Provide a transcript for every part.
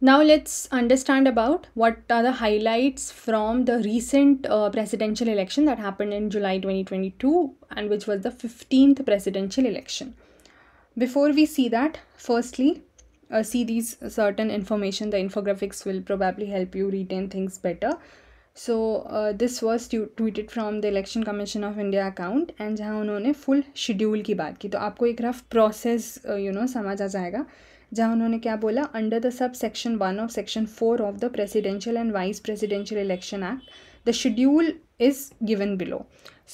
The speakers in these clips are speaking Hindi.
Now let's understand about what are the highlights from the recent uh, presidential election that happened in July 2022 and which was the 15th presidential election. Before we see that, firstly, uh, see these certain information. The infographics will probably help you retain things better. So uh, this was tweeted from the Election Commission of India account and जहाँ उन्होंने full schedule की बात की तो आपको एक rough process uh, you know समझ आ जाएगा जहाँ उन्होंने क्या बोला under the sub section one of section four of the presidential and vice presidential election act the schedule is given below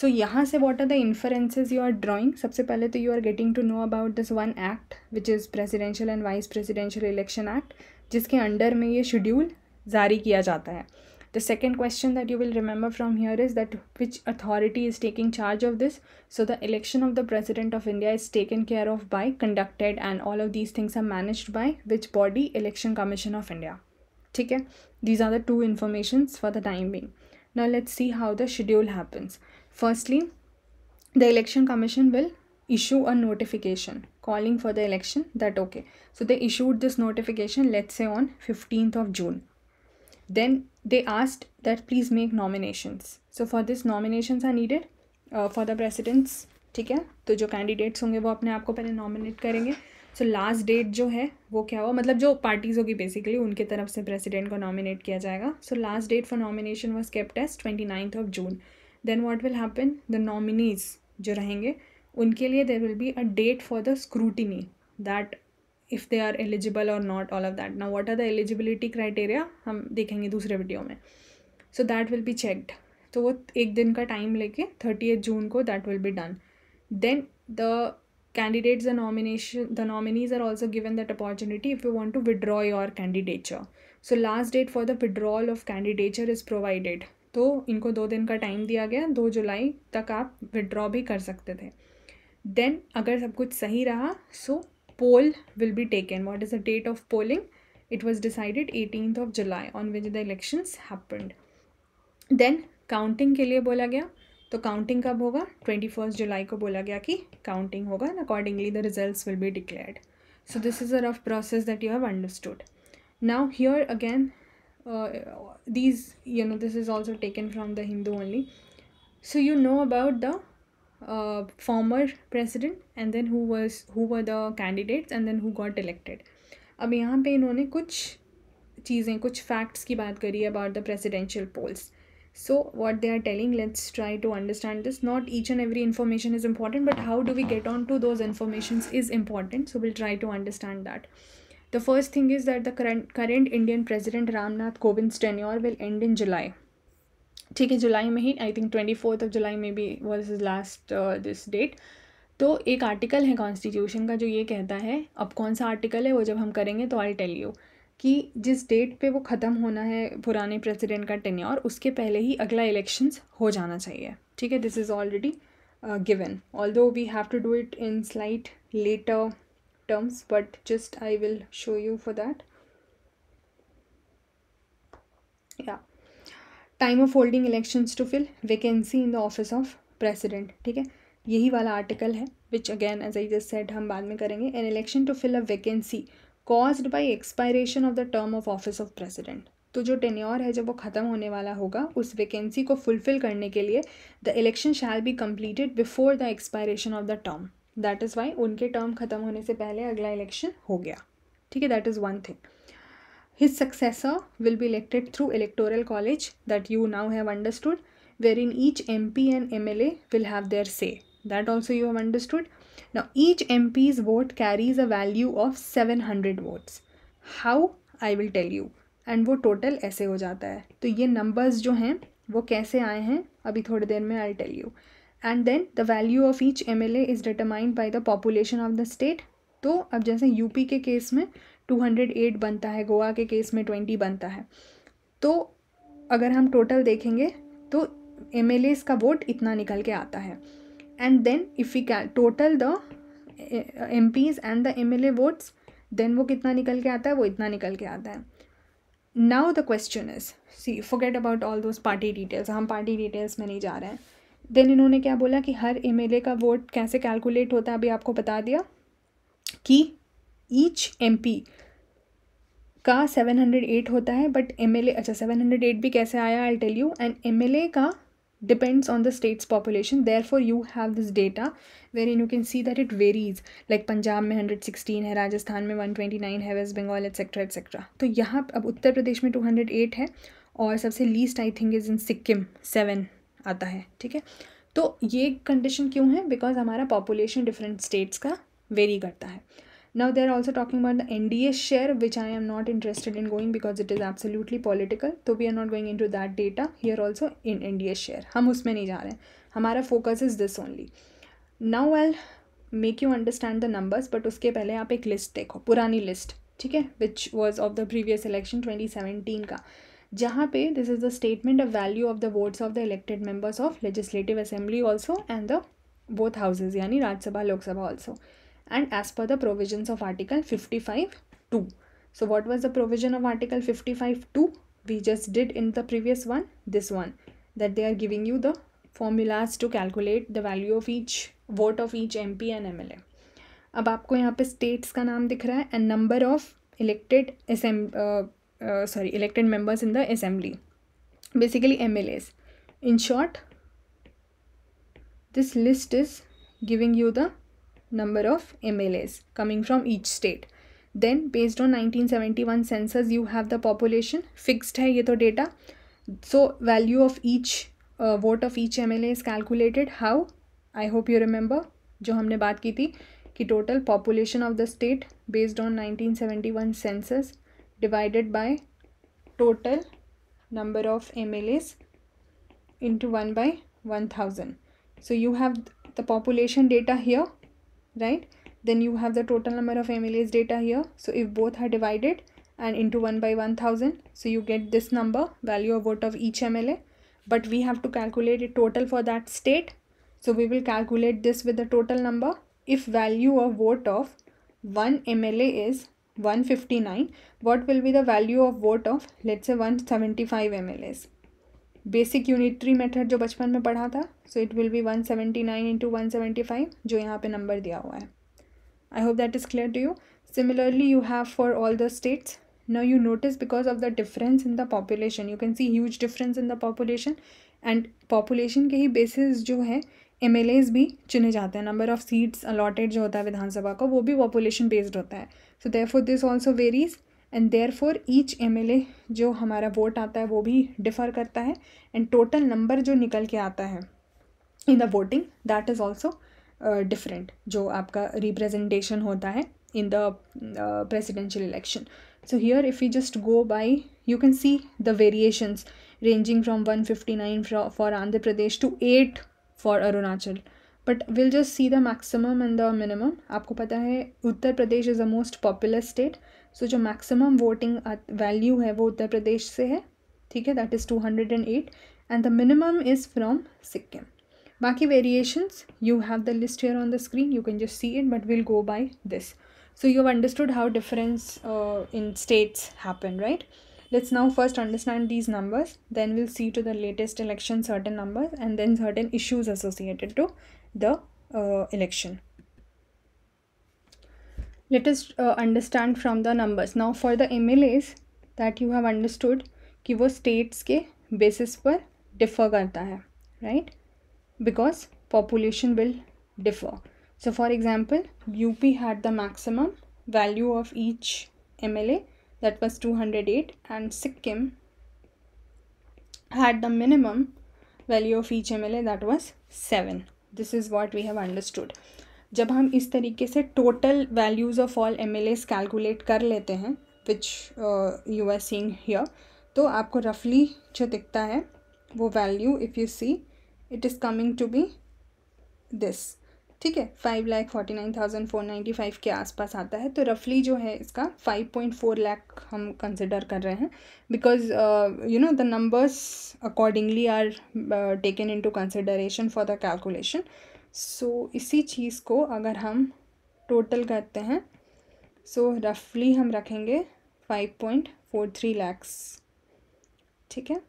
so यहाँ से what are the inferences you are drawing सबसे पहले तो you are getting to know about this one act which is presidential and vice presidential election act जिसके अंडर में ये शेड्यूल जारी किया जाता है The second question that you will remember from here is that which authority is taking charge of this? So the election of the President of India is taken care of by, conducted and all of these things are managed by which body? Election Commission of India. Okay, these are the two informations for the time being. Now let's see how the schedule happens. Firstly, the election commission will issue a notification calling for the election that okay. So they issued this notification let's say on 15th of June. Then they asked that please make nominations. So for this nominations are needed uh, for the presidents. ठीक है तो जो कैंडिडेट्स होंगे वो अपने आप को पहले नॉमिनेट करेंगे सो लास्ट डेट जो है वो क्या हुआ मतलब जो पार्टीज़ होगी बेसिकली उनके तरफ से प्रेसिडेंट को नॉमिनेट किया जाएगा so last date for nomination was kept as twenty ninth of June then what will happen the nominees जो रहेंगे उनके लिए there will be a date for the scrutiny that if they are eligible और not all of that now what are the eligibility criteria हम देखेंगे दूसरे वीडियो में so that will be checked तो वो एक दिन का टाइम लेके थर्टी जून को that will be done then the candidates the nomination the nominees are also given that opportunity if you want to withdraw your candidature so last date for the withdrawal of candidature is provided तो इनको दो दिन का टाइम दिया गया दो जुलाई तक आप विड्रॉ भी कर सकते थे देन अगर सब कुछ सही रहा सो poll will be taken. What is the date of polling? It was decided 18th of July on which the elections happened. Then counting ke liye bola gaya. So counting kab hoga? 21st July ko bola gaya ki counting hoga accordingly the results will be declared. So this is a rough process that you have understood. Now here again, uh, these, you know, this is also taken from the Hindu only. So you know about the uh, former president and then who was who were the candidates and then who got elected अब यहाँ पे इन्होंने कुछ चीज़ें कुछ फैक्ट्स की बात करी about the presidential polls so what they are telling let's try to understand this not each and every information is important but how do we get on to those information is important so will try to understand that the first thing is that the current current Indian president Ramnath Kovind tenure will end in July ठीक है जुलाई में ही I think twenty fourth of जुलाई में भी was is last this date तो एक आर्टिकल है कॉन्स्टिट्यूशन का जो ये कहता है अब कौन सा आर्टिकल है वो जब हम करेंगे तो आई टेल यू कि जिस डेट पे वो ख़त्म होना है पुराने प्रेसिडेंट का और उसके पहले ही अगला इलेक्शंस हो जाना चाहिए ठीक है this is already given although we have to do it in slight later terms but just I will show you for that या time of holding elections to fill vacancy in the office of president ठीक है यही वाला आर्टिकल है which again as I just said हम बाद में करेंगे an election to fill a vacancy caused by expiration of the term of office of president तो जो टेन्योर है जब वो ख़त्म होने वाला होगा उस वैकेंसी को फुलफिल करने के लिए the election shall be completed before the expiration of the term that is why उनके टर्म ख़त्म होने से पहले अगला इलेक्शन हो गया ठीक है that is one thing His successor will be elected through electoral college that you now have understood wherein each MP and MLA will have their say. That also you have understood. Now each MP's vote carries a value of 700 votes. How? I will tell you. And वो टोटल ऐसे हो जाता है तो ये नंबर्स जो हैं वो कैसे आए हैं अभी थोड़ी देर में I tell you and then the value of each M L A is determined by the population of the state तो अब जैसे यूपी के केस में 208 बनता है गोवा के केस में 20 बनता है तो अगर हम टोटल देखेंगे तो एम का वोट इतना निकल के आता है and then if you total the M and the M votes देन वो कितना निकल के आता है वो इतना निकल के आता है now the question is see forget about all those party details हम पार्टी डिटेल्स में नहीं जा रहे हैं देन इन्होंने क्या बोला कि हर एम का वोट कैसे कैलकुलेट होता है अभी आपको बता दिया कि ईच एम का सेवन हंड्रेड एट होता है बट एम एल ए अच्छा सेवन हंड्रेड एट भी कैसे आया I tell you and M L A का depends on the states population therefore you have this data where in you can see that it varies like Punjab में हंड्रेड सिक्सटीन है राजस्थान में वन ट्वेंटी नाइन है वेस्ट बंगाल एक्सेट्रा एक्सेट्रा तो यहाँ अब उत्तर प्रदेश में टू हंड्रेड एट है और सबसे least I think is in Sikkim seven आता है ठीक है तो ये कंडीशन क्यों है बिकॉज हमारा पॉपुलेशन डिफरेंट स्टेट्स का वेरी करता है now they are also talking about the nda share which i am not interested in going because it is absolutely political so we are not going into that data here also in nda share hum usme nahi ja rahe hamara focus is this only now well make you understand the numbers but uske pehle aap ek list dekho purani list theek hai which was of the previous election 2017 का जहाँ पे this is the statement of value of the votes of the elected members of legislative assembly also and the both houses यानी Rajya Sabha Lok Sabha also and as per the provisions of article 55 2 so what was the provision of article 55 2 we just did in the previous one this one that they are giving you the formulas to calculate the value of each vote of each mp and mla अब आपको यहाँ पे स्टेट्स का नाम दिख रहा है and number of elected the sorry elected members in the assembly basically MLAs. In short, this list is giving you the number of MLAs coming from each state. Then based on 1971 census, you have the population fixed hai ye to data. So value of each uh, vote of each MLA is calculated. How? I hope you remember. जो हमने बात की थी कि total population of the state based on 1971 census divided by total number of MLAs into 1 by 1000. So you have the population data here right then you have the total number of MLA's data here so if both are divided and into 1 by 1000 so you get this number value of vote of each MLA but we have to calculate a total for that state so we will calculate this with the total number if value of vote of 1 MLA is 159 what will be the value of vote of let's say 175 MLAs basic unitary method जो बचपन में पढ़ा था so it will be one seventy nine into one seventy five जो यहाँ पे नंबर दिया हुआ है I hope that is clear to you similarly you have for all the states no you notice because of the difference in the population you can see huge difference in the population and population के ही बेसिस जो है एम भी चुने जाते हैं नंबर ऑफ़ सीट्स अलॉटेड जो होता है विधानसभा का वो भी पॉपुलेशन बेस्ड होता है so therefore this also varies and therefore each M L A जो हमारा वोट आता है वो भी डिफर करता है एंड टोटल नंबर जो निकल के आता है in the voting that is also different जो आपका रिप्रेजेंटेशन होता है in the presidential election so here if you just go by you can see the variations ranging from one fifty nine for Andhra Pradesh to eight for Arunachal but will just see the maximum and the minimum आपको पता है Uttar Pradesh is the most popular state so जो मैक्सिमम वोटिंग वैल्यू है वो उत्तर प्रदेश से है ठीक है that is two hundred and eight and the minimum is from Sikkim बाकी variations you have the list here on the screen you can just see it but will go this so you've understood how difference uh, in states happen right let's now first understand these numbers then we'll see to the latest election certain numbers and then certain issues associated to the uh, election. Let us uh, understand from the numbers. Now for the MLAs that you have understood कि वो states के basis per differ करता है right? Because population will differ. So for example, UP had the maximum value of each MLA that was 208 and Sikkim had the minimum value of each MLA that was 7. This is what we have understood जब हम इस तरीके से total values of all M L S calculate कर लेते हैं which you are seeing here तो आपको रफली जो दिखता है वो value if you see it is coming to be this ठीक है five lakh forty nine thousand four ninety five के आसपास आता है तो रफली जो है इसका फाइव पॉइंट फोर लैख हम कंसिडर कर रहे हैं because you know the numbers accordingly are taken into consideration for the calculation so इसी चीज़ को अगर हम टोटल करते हैं सो so, रफली हम रखेंगे five point four three lakhs ठीक है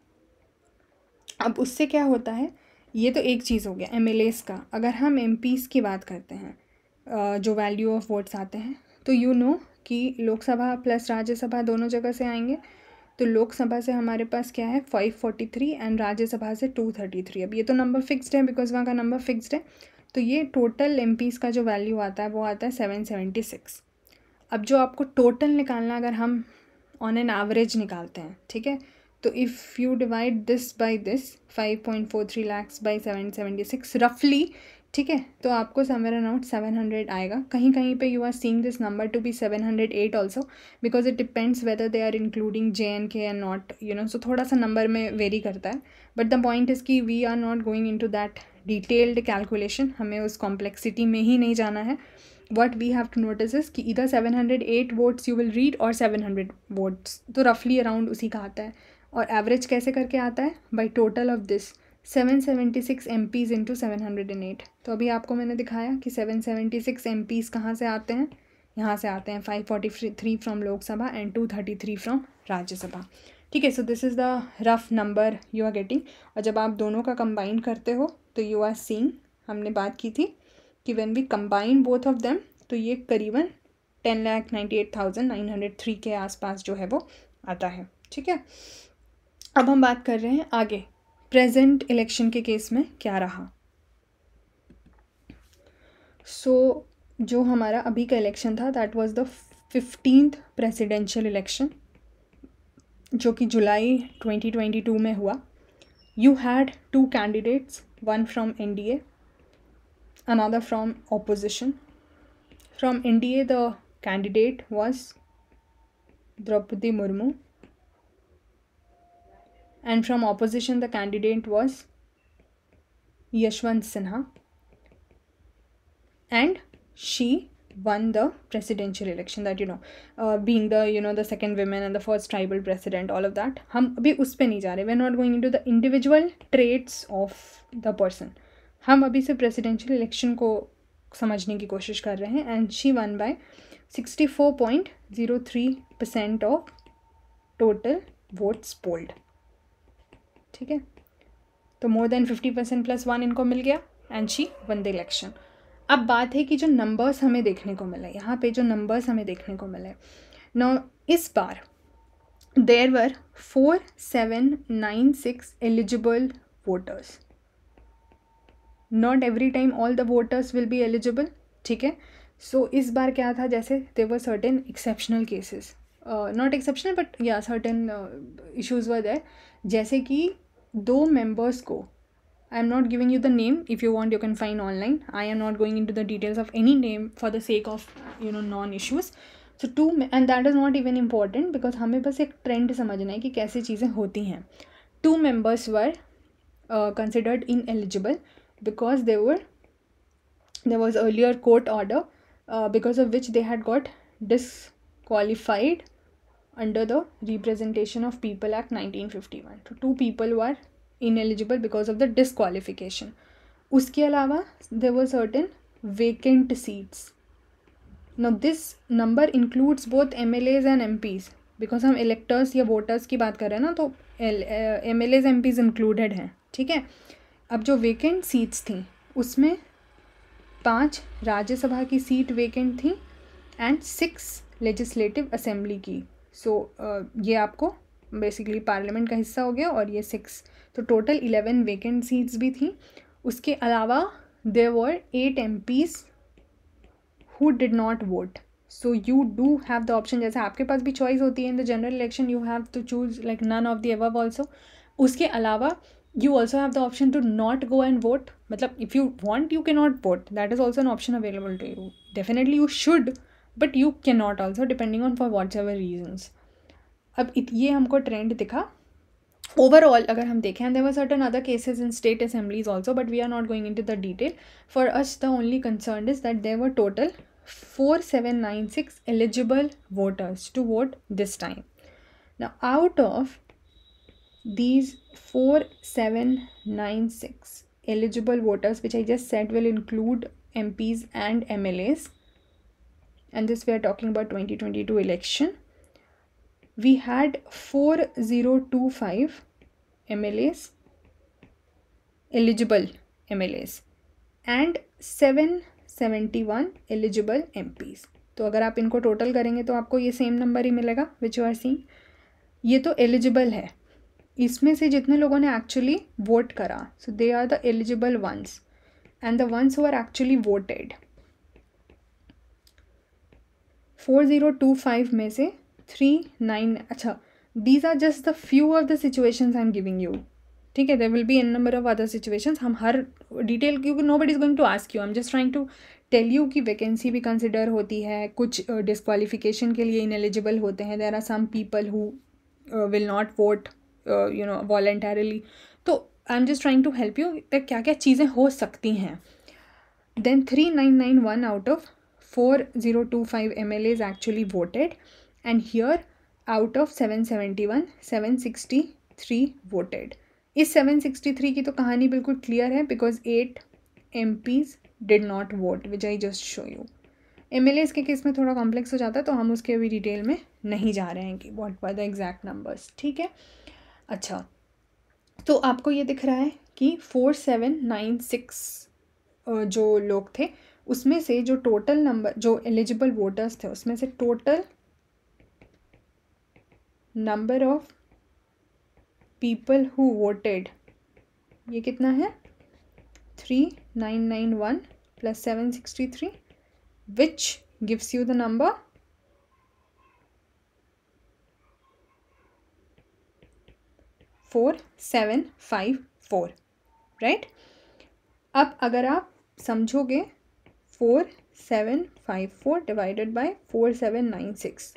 अब उससे क्या होता है ये तो एक चीज़ हो गया एम का अगर हम एम की बात करते हैं जो वैल्यू ऑफ वोट्स आते हैं तो यू you नो know कि लोकसभा प्लस राज्यसभा दोनों जगह से आएंगे तो लोकसभा से हमारे पास क्या है five forty three and Rajya Sabha से टू थर्टी थ्री अब ये तो नंबर फिक्स्ड है बिकॉज वहाँ का नंबर फिक्स्ड है तो ये टोटल एम का जो वैल्यू आता है वो आता है सेवन सेवेंटी सिक्स अब जो आपको टोटल निकालना अगर हम ऑन एन एवरेज निकालते हैं ठीक है तो if you divide this by this five point four three lakhs by seven seventy six रफली ठीक है तो आपको समवेयर अराउंड हंड्रेड आएगा कहीं कहीं पे you are seeing this number to be seven hundred eight also because it depends whether they are including J and K and not you know so थोड़ा सा नंबर में वेरी करता है बट द पॉइंट इज़ की we are not going into that detailed calculation हमें उस कॉम्प्लेक्सिटी में ही नहीं जाना है what we have to notice is कि इधर seven hundred eight votes you will read और सेवन हंड्रेड वोट्स तो रफली अराउंड उसी का आता है और एवरेज कैसे करके आता है by total of this seven seventy six M Ps into seven hundred and eight तो अभी आपको मैंने दिखाया कि seven seventy six M Ps कहाँ से आते हैं यहाँ से आते हैं five forty three from Lok Sabha and two thirty three from Rajya Sabha ठीक है so this is the rough number you are getting और जब आप दोनों का कंबाइन करते हो तो यू आर सींग हमने बात की थी कि when we combine both of them तो ये करीबन ten lakh ninety eight thousand nine hundred three के आसपास जो है वो आता है ठीक है अब हम बात कर रहे हैं आगे प्रेजेंट इलेक्शन के केस में क्या रहा सो so, जो हमारा अभी का इलेक्शन था that was the fifteenth presidential election जो कि जुलाई 2022 में हुआ you had two candidates one from NDA another from opposition from NDA the candidate was Draupadi Murmu and from opposition the candidate was Yashwant Sinha and she won the presidential election that you know uh, being the you know the second woman and the first tribal president all of that hum abhi us pe nahi ja rahe we're not going into the individual traits of the person hum abhi se presidential election ko समझने की कोशिश कर रहे हैं and she won by sixty four point zero three percent ठीक है तो more than fifty percent plus one इनको मिल गया and she won the election अब बात है कि जो नंबर्स हमें देखने को मिले यहाँ पे जो नंबर्स हमें देखने को मिले नौ इस बार there were four seven nine six eligible voters not every time all the voters will be eligible ठीक है सो इस बार क्या था जैसे there were certain exceptional cases not exceptional but या सर्टेन इशूज़ वर देर जैसे कि though members go i'm not giving you the name if you want you can find online i am not going into the details of any name for the sake of you know non issues So two, and that is not even important because because हमें बस एक ट्रेंड समझना है कि कैसे चीज़ें होती हैं two members were considered ineligible because they were there was earlier court order uh, because of which they had got disqualified under the Representation of People Act 1951. So two people were ineligible because of the disqualification. उसके अलावा there were certain vacant seats. Now this number includes both MLAs and MPs because हम electors या voters की बात कर रहे हैं ना तो M L As M Ps included हैं ठीक है अब जो वेकेंट सीट्स थी उसमें पांच राज्यसभा की सीट वेकेंट थी एंड सिक्स लेजिस्लेटिव असेंबली की सो so, uh, ये आपको बेसिकली पार्लियामेंट का हिस्सा हो गया और ये सिक्स तो टोटल इलेवन वेकेंट सीट्स भी थी उसके अलावा there were eight M Ps who did not vote so you do have the option जैसे आपके पास भी चॉइस होती है in the general election you have to choose like none of the above also उसके अलावा you also have the option to not go and vote मतलब if you want you can not vote that is also an option available to you definitely you should but you can not also depending on for whatever reasons अब ये हमको ट्रेंड दिखा ओवरऑल अगर हम देखें there were certain other cases in state assemblies also but we are not going into the detail for us the only concern is that there were total four seven nine six eligible voters to vote this time now out of these 4796 eligible voters which i just said will include mps and mlas and this we are talking about 2022 election we had 4025 mlas eligible mlas and 771 eligible mps तो अगर आप इनको टोटल करेंगे तो आपको ये सेम नंबर ही मिलेगा विच यू आर सीन ये तो एलिजिबल है इसमें से जितने लोगों ने एक्चुअली वोट करा so they are the eligible ones and the ones who are actually voted four zero two five में से थ्री नाइन अच्छा these are just the few of the situations I am giving you ठीक है there will be an number of other situations हम हर डिटेल क्योंकि no but is going to ask you I am just trying to tell you की वैकेंसी भी कंसिडर होती है कुछ डिस्कवालिफिकेशन uh, के लिए इनएलिजिबल होते हैं there are some people who will not vote you know voluntarily तो I am just trying to help you क्या क्या चीज़ें हो सकती हैं then three nine nine one out of 4025 MLAs actually voted and here out of 771 763 voted इस 763 की तो कहानी बिल्कुल क्लियर है because eight M Ps did not vote which I just show you M L के केस में थोड़ा कॉम्प्लेक्स हो जाता है तो हम उसके अभी डिटेल में नहीं जा रहे हैं कि what were the exact numbers ठीक है अच्छा तो आपको ये दिख रहा है कि फोर सेवन नाइन सिक्स जो लोग थे उसमें से जो टोटल नंबर जो एलिजिबल वोटर्स थे उसमें से total number of people who voted ये कितना है three nine nine one plus seven sixty three which gives you the number four seven five four right अब अगर आप समझोगे four seven five four divided by four seven nine six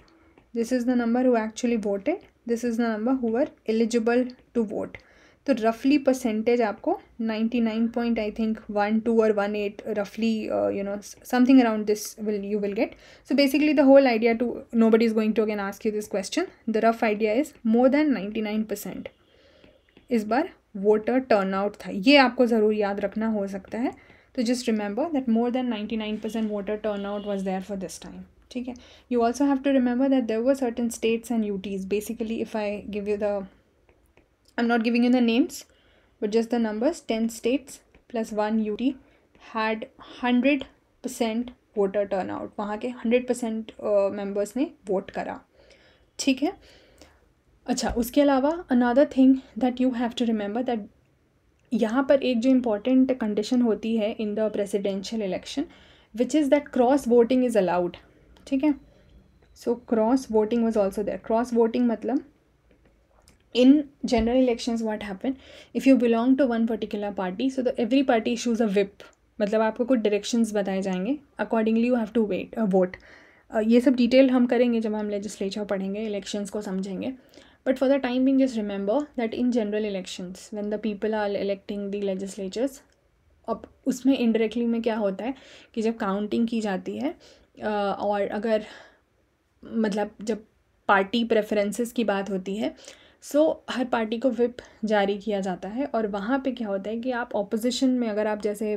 this is the number who actually voted this is the number who are eligible to vote तो रफली परसेंटेज आपको ninety nine point I think one two और वन एट रफली you know something around this will you will get so basically the whole idea to nobody is going to again ask you this question the rough idea is more than ninety nine percent इस बार वोटर टर्न आउट था ये आपको ज़रूर याद रखना हो सकता है So just remember that more than 99% voter turnout was there for this time. Okay. You also have to remember that there were certain states and UTs. Basically, if I give you the, I'm not giving you the names, but just the numbers, 10 states plus one UT had 100% voter turnout. वहाँ के 100% members ने vote करा. ठीक है? अच्छा, उसके अलावा, another thing that you have to remember that यहाँ पर एक जो इम्पॉर्टेंट कंडीशन होती है in the presidential election which is that cross voting is allowed ठीक है so cross voting was also there cross voting मतलब in general election what happen if you belong to one particular party so the every party issues a whip मतलब आपको कुछ डायरेक्शंस बताए जाएंगे accordingly you have to wait vote ये सब डिटेल हम करेंगे जब हम लेजिस्लेचर पढ़ेंगे इलेक्शंस को समझेंगे But for the time being, just remember that in general elections, when the people are electing the legislatures, अब उसमें इनडायरेक्टली में क्या होता है कि जब काउंटिंग की जाती है और अगर मतलब जब पार्टी प्रेफरेंसेस की बात होती है सो so, हर पार्टी को विप जारी किया जाता है और वहाँ पे क्या होता है कि आप ऑपोजिशन में अगर आप जैसे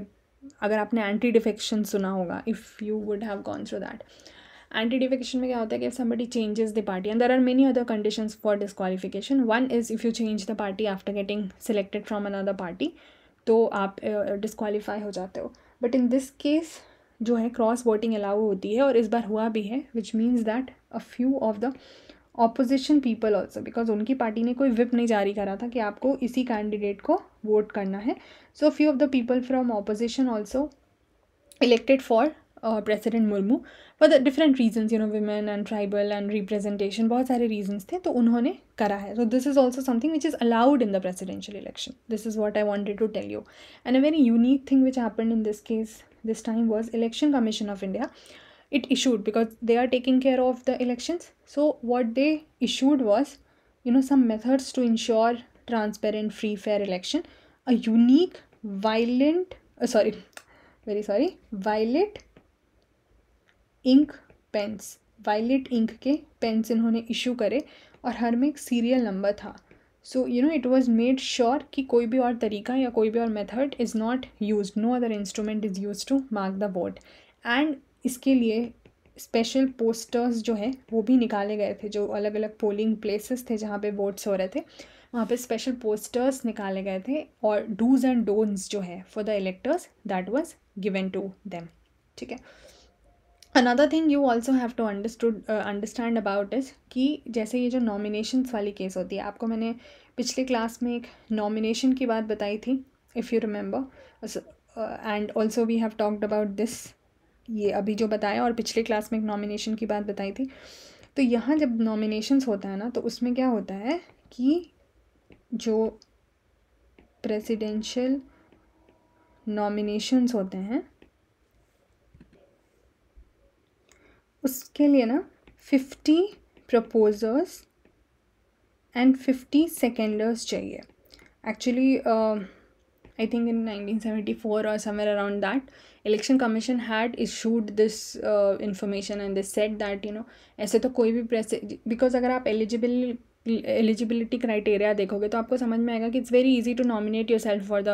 अगर आपने एंटी डिफेक्शन सुना होगा if you would have gone through that anti defection में क्या होता है कि somebody changes the party and there are many other condition for disqualification one is if you change the party after getting selected from another party तो आप डिसक्वालीफाई uh, हो जाते हो बट इन दिस केस जो है क्रॉस वोटिंग अलाउ होती है और इस बार हुआ भी है which means that a few of the opposition people also because उनकी पार्टी ने कोई विप नहीं जारी करा था कि आपको इसी कैंडिडेट को वोट करना है so few of the people from opposition also elected for uh, President Murmu for the different reasons, you know, women and tribal and representation, बहुत सारे reasons थे तो उन्होंने करा है. So this is also something which is allowed in the presidential election. This is what I wanted to tell you. And a very unique thing which happened in this case this time was Election Commission of India. It issued because they are taking care of the elections. So what they issued was, you know, some methods to ensure transparent, free, fair election. A unique, violent, uh, sorry, very sorry, violent ink pens violet ink के पेन्स इन्होंने इशू करे और हर में एक सीरियल नंबर था so you know it was made sure कि कोई भी और तरीका या कोई भी और method is not use no other instrument is use to mark the board and इसके लिए स्पेशल पोस्टर्स जो है वो भी निकाले गए थे जो अलग अलग पोलिंग प्लेसेस थे जहाँ पे वोट्स हो रहे थे वहाँ पे स्पेशल पोस्टर्स निकाले गए थे और डूज एंड डोंट्स जो है for the electors that was given to them ठीक है another thing you also have to understood understand about इस कि जैसे ये जो नॉमिनेशन वाली केस होती है आपको मैंने पिछले क्लास में एक नॉमिनेशन की बात बताई थी if you remember and also we have talked about this ये अभी जो बताया और पिछले क्लास में एक नॉमिनेशन की बात बताई थी तो यहाँ जब नॉमिनेशंस होता है ना तो उसमें क्या होता है कि जो प्रेसिडेंशियल नॉमिनेशंस होते हैं उसके लिए ना fifty proposers and fifty seconders चाहिए actually I think in nineteen seventy four और somewhere around that election commission had issued this information and this set that you know ऐसे तो कोई भी प्रेस बिकॉज अगर आप एलिजिबल एलिजिबिलिटी क्राइटेरिया देखोगे तो आपको समझ में आएगा कि it's very easy to nominate yourself for the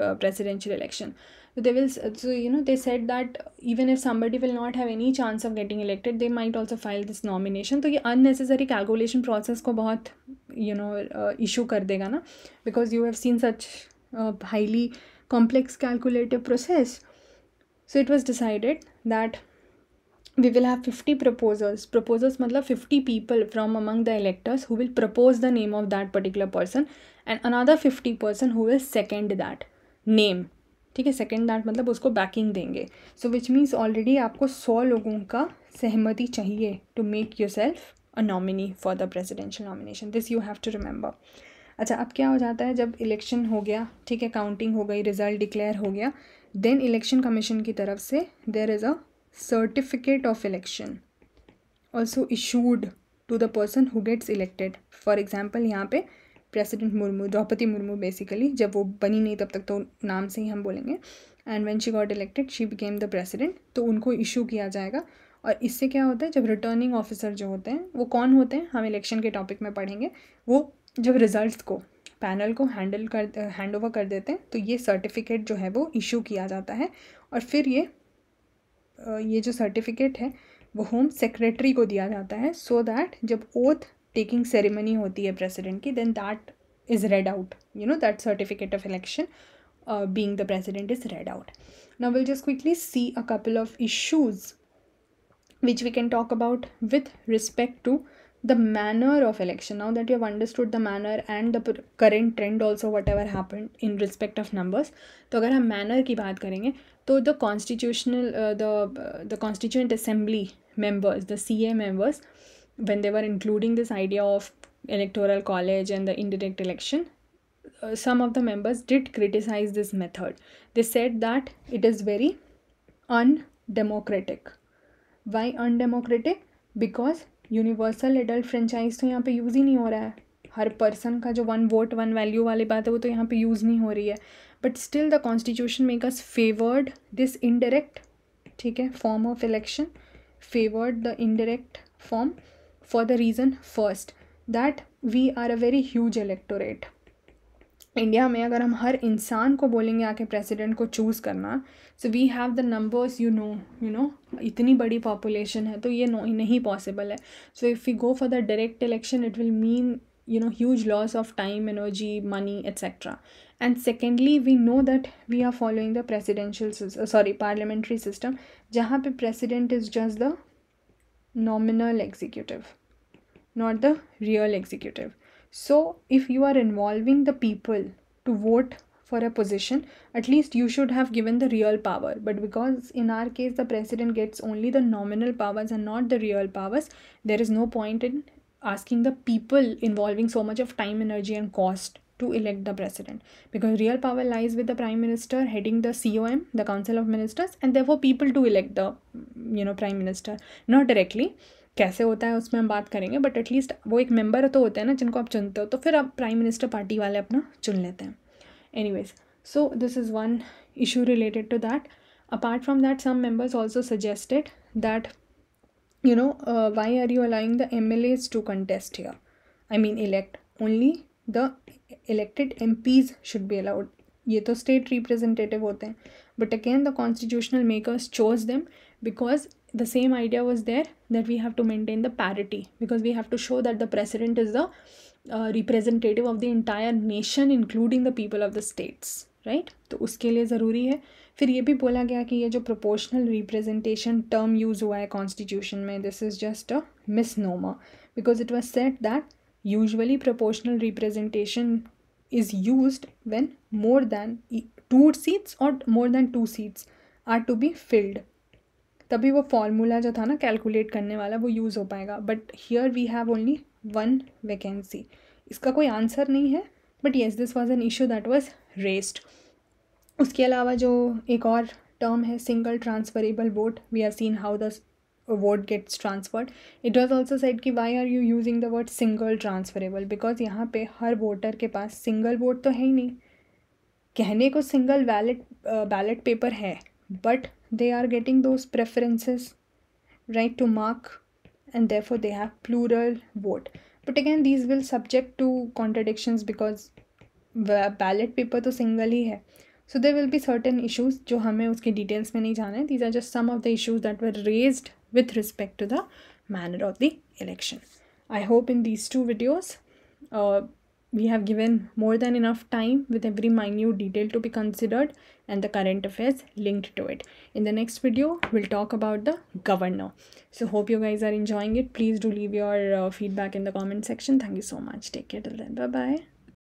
presidential election they will so you know they said that even if somebody will not have any chance of getting elected they might also file this nomination So the unnecessary calculation process को बहुत you know uh, issue कर because you have seen such uh, highly complex calculative process so it was decided that we will have 50 proposals proposals matlab 50 people from among the electors who will propose the name of that particular person and another 50 person who will second that name ठीक है सेकेंड दैट मतलब उसको बैकिंग देंगे सो विच मीन्स ऑलरेडी आपको सौ लोगों का सहमति चाहिए to make yourself a nominee for the presidential nomination this you have to remember अच्छा अब क्या हो जाता है जब इलेक्शन हो गया ठीक है काउंटिंग हो गई रिजल्ट डिक्लेयर हो गया देन इलेक्शन कमीशन की तरफ से there is a certificate of election also issued to the person who gets elected for example यहाँ पे प्रेसिडेंट मुर्मू द्रौपदी मुर्मू बेसिकली जब वो बनी नहीं तब तक तो नाम से ही हम बोलेंगे and when she got elected she became the president तो उनको इशू किया जाएगा और इससे क्या होता है जब रिटर्निंग ऑफिसर जो होते हैं वो कौन होते हैं हम इलेक्शन के टॉपिक में पढ़ेंगे वो जब रिजल्ट को पैनल को हैंडल कर हैंड ओवर कर देते हैं तो ये सर्टिफिकेट जो है वो इशू किया जाता है और फिर ये ये जो सर्टिफिकेट है वो होम सेक्रेटरी को दिया जाता है सो so दैट जब ओथ टेकिंग सेरेमनी होती है प्रेसिडेंट की then that is read out you know that certificate of election being the president is read out now will just quickly see a couple of issues which we can talk about with respect to the manner of election now that you understood the manner and the current trend also whatever happen in respect of numbers तो अगर हम मैनर की बात करेंगे तो the constitutional the constituent assembly members the C A members when they were including this idea of electoral college and the indirect election uh, some of the members did criticize this method they said that it is very undemocratic why undemocratic because universal adult franchise to यहाँ pe use hi nahi हो रहा है हर पर्सन का जो वन वोट वन वैल्यू वाली बात है वो तो यहाँ पे यूज़ नहीं हो रही है but still the constitution makers favoured this indirect ठीक है form of election favoured the indirect form for the reason first that we are a very huge electorate India में अगर हम हर इंसान को बोलेंगे आके प्रेसिडेंट को चूज़ करना so we have the numbers you know you know इतनी बड़ी पॉपुलेशन है तो ये नो नहीं पॉसिबल है so if you go for the direct election it will mean you know huge loss of time energy money etcetera and secondly we know that we are following the presidential sorry parliamentary system जहाँ पे president is just the nominal executive not the real executive so if you are involving the people to vote for a position at least you should have given the real power but because in our case the president gets only the nominal powers and not the real powers there is no point in asking the people involving so much of time energy and cost to elect the president because real power lies with the prime minister heading the com the council of ministers and therefore people to elect the you know prime minister not directly कैसे होता है उसमें हम बात करेंगे बट एटलीस्ट वो एक मेम्बर तो होते हैं ना जिनको आप चुनते हो तो फिर आप प्राइम मिनिस्टर पार्टी वाले अपना चुन लेते हैं anyways so this is one issue related to that apart from that some members also suggested that you know why are you allowing the M L As to contest here I mean elect only the elected M Ps should be allowed ये तो स्टेट रिप्रेजेंटेटिव होते हैं but again the constitutional makers chose them because the same idea was there that we have to maintain the parity because we have to show that the president is the uh, representative of the entire nation including the people of the states right? तो उसके लिए ज़रूरी है फिर ये भी बोला गया कि ये जो प्रोपोर्शनल रिप्रेजेंटेशन टर्म यूज़ हुआ है कॉन्स्टिट्यूशन में this is just a misnomer because it was set that usually proportional representation is use when more than two seats और more than two seats are to be filled तभी वो फॉर्मूला जो था ना कैलकुलेट करने वाला वो यूज़ हो पाएगा but here we have only one vacancy इसका कोई आंसर नहीं है but yes this was an issue that was raised उसके अलावा जो एक और टर्म है single transferable vote we are seen how the vote gets transferred it was also set कि why are you using the word single transferable because यहाँ पे हर वोटर के पास सिंगल वोट तो है ही नहीं कहने को सिंगल बैलेट बैलेट पेपर है but they are getting those preferences right to mark and therefore they have plural vote but again these will subject to contradictions because ballot paper to single ही so there will be certain issues जो हमें उसके details में नहीं these are just some of the issues that were raised with respect to the manner of the election I hope in these two videos uh, we have given more than enough time with every minute detail to be considered and the current affairs linked to it. In the next video, we'll talk about the governor. So hope you guys are enjoying it. Please do leave your uh, feedback in the comment section. Thank you so much. Take care till then. Bye-bye.